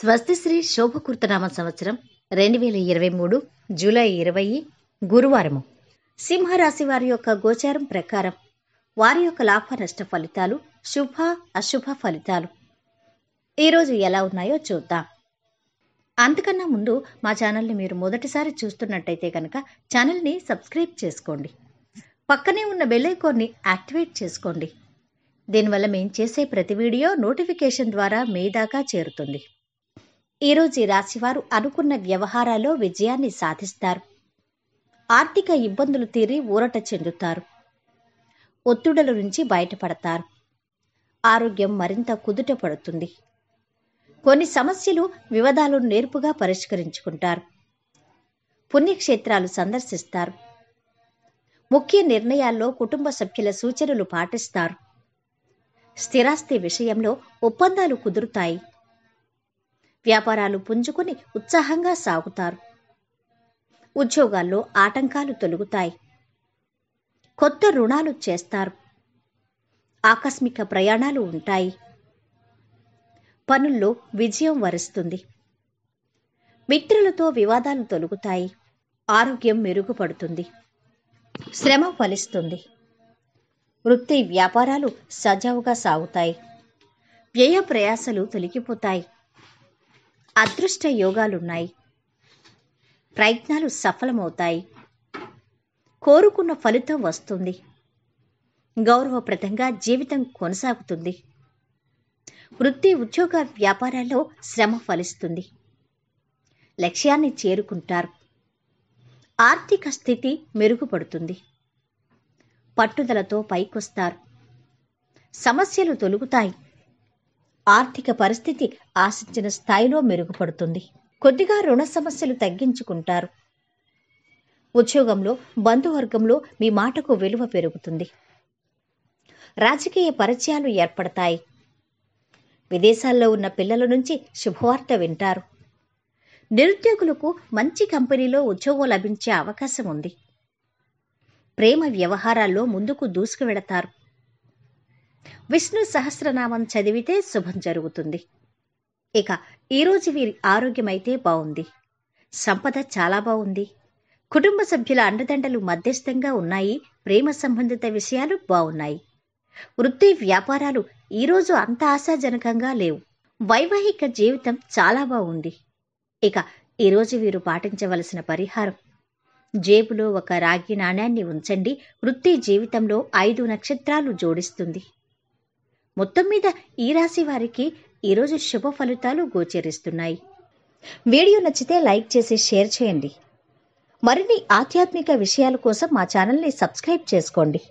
స్వస్తిశ్రీ శోభకృతనామ సంవత్సరం రెండు వేల ఇరవై మూడు జూలై ఇరవై గురువారము సింహరాశి వారి యొక్క గోచారం ప్రకారం వారి యొక్క లాభ నష్ట ఫలితాలు శుభ అశుభ ఫలితాలు ఈరోజు ఎలా ఉన్నాయో చూద్దాం అంతకన్నా ముందు మా ఛానల్ని మీరు మొదటిసారి చూస్తున్నట్టయితే కనుక ఛానల్ని సబ్స్క్రైబ్ చేసుకోండి పక్కనే ఉన్న బెల్ యాక్టివేట్ చేసుకోండి దీనివల్ల మేము చేసే ప్రతి వీడియో నోటిఫికేషన్ ద్వారా మీ దాకా చేరుతుంది ఈరోజు ఈ రాశివారు అనుకున్న వ్యవహారాల్లో విజయాన్ని సాధిస్తారు ఆర్థిక ఇబ్బందులు తీరి ఊరట చెందుతారు ఒత్తిడుల నుంచి బయటపడతారు ఆరోగ్యం మరింత కుదుట పడుతుంది కొన్ని సమస్యలు వివాదాలు నేర్పుగా పరిష్కరించుకుంటారు పుణ్యక్షేత్రాలు సందర్శిస్తారు ముఖ్య నిర్ణయాల్లో కుటుంబ సభ్యుల సూచనలు పాటిస్తారు స్థిరాస్తి విషయంలో ఒప్పందాలు కుదురుతాయి వ్యాపారాలు పుంజుకుని ఉత్సాహంగా సాగుతారు ఉద్యోగాల్లో ఆటంకాలు తొలుగుతాయి కొత్త రుణాలు చేస్తారు ఆకస్మిక ప్రయాణాలు ఉంటాయి పనుల్లో విజయం వరిస్తుంది మిత్రులతో వివాదాలు తొలుగుతాయి ఆరోగ్యం మెరుగుపడుతుంది శ్రమ ఫలిస్తుంది వృత్తి వ్యాపారాలు సజావుగా సాగుతాయి వ్యయ ప్రయాసలు తొలగిపోతాయి అదృష్ట యోగాలున్నాయి ప్రయత్నాలు సఫలమవుతాయి కోరుకున్న ఫలితం వస్తుంది గౌరవప్రదంగా జీవితం కొనసాగుతుంది వృత్తి ఉద్యోగ వ్యాపారాల్లో శ్రమ ఫలిస్తుంది లక్ష్యాన్ని చేరుకుంటారు ఆర్థిక స్థితి మెరుగుపడుతుంది పట్టుదలతో పైకొస్తారు సమస్యలు తొలుగుతాయి ఆర్థిక పరిస్థితి ఆశించిన స్థాయిలో మెరుగుపడుతుంది కొద్దిగా రుణ సమస్యలు తగ్గించుకుంటారు ఉద్యోగంలో బంధువర్గంలో మీ మాటకు విలువ పెరుగుతుంది రాజకీయ పరిచయాలు ఏర్పడతాయి విదేశాల్లో ఉన్న పిల్లల నుంచి శుభవార్త వింటారు నిరుద్యోగులకు మంచి కంపెనీలో ఉద్యోగం లభించే అవకాశం ఉంది ప్రేమ వ్యవహారాల్లో ముందుకు దూసుకు వెళతారు విష్ణు సహస్రనామం చదివితే శుభం జరుగుతుంది ఇక ఈరోజు వీరి ఆరోగ్యమైతే బాగుంది సంపద చాలా బాగుంది కుటుంబ సభ్యుల అండదండలు మధ్యస్థంగా ఉన్నాయి ప్రేమ సంబంధిత విషయాలు బాగున్నాయి వృత్తి వ్యాపారాలు ఈరోజు అంత ఆశాజనకంగా లేవు వైవాహిక జీవితం చాలా బాగుంది ఇక ఈరోజు వీరు పాటించవలసిన పరిహారం జేబులో ఒక రాగి నాణ్యాన్ని ఉంచండి వృత్తి జీవితంలో ఐదు నక్షత్రాలు జోడిస్తుంది మొత్తం మీద ఈ రాశి వారికి ఈరోజు శుభ ఫలితాలు గోచరిస్తున్నాయి వీడియో నచ్చితే లైక్ చేసి షేర్ చేయండి మరిన్ని ఆధ్యాత్మిక విషయాల కోసం మా ఛానల్ని సబ్స్క్రైబ్ చేసుకోండి